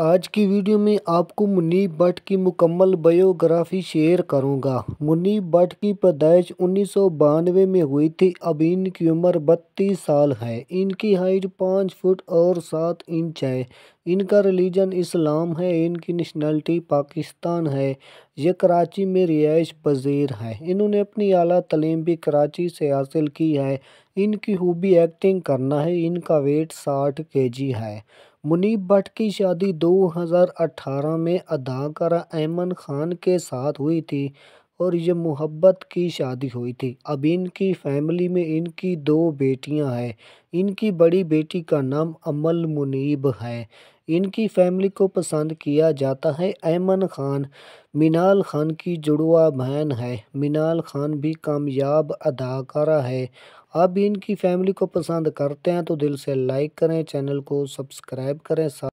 आज की वीडियो में आपको मुनीब भट्ट की मुकम्मल बायोग्राफी शेयर करूंगा। मुनीब भट्ट की पैदाइश उन्नीस में हुई थी अब इनकी उम्र बत्तीस साल है इनकी हाइट पाँच फुट और सात इंच है इनका रिलीजन इस्लाम है इनकी नेशनलिटी पाकिस्तान है ये कराची में रिहाइश पजीर है इन्होंने अपनी आला तलीम भी कराची से हासिल की है इनकी हूबी एक्टिंग करना है इनका वेट साठ के जी है मुनीब भट्ट की शादी 2018 में अदाकारा ऐमन खान के साथ हुई थी और ये मोहब्बत की शादी हुई थी अब इनकी फैमिली में इनकी दो बेटियां हैं इनकी बड़ी बेटी का नाम अमल मुनीब है इनकी फैमिली को पसंद किया जाता है ऐमन खान मिनाल खान की जुड़वा बहन है मिनाल खान भी कामयाब अदाकारा है अब इनकी फैमिली को पसंद करते हैं तो दिल से लाइक करें चैनल को सब्सक्राइब करें साथ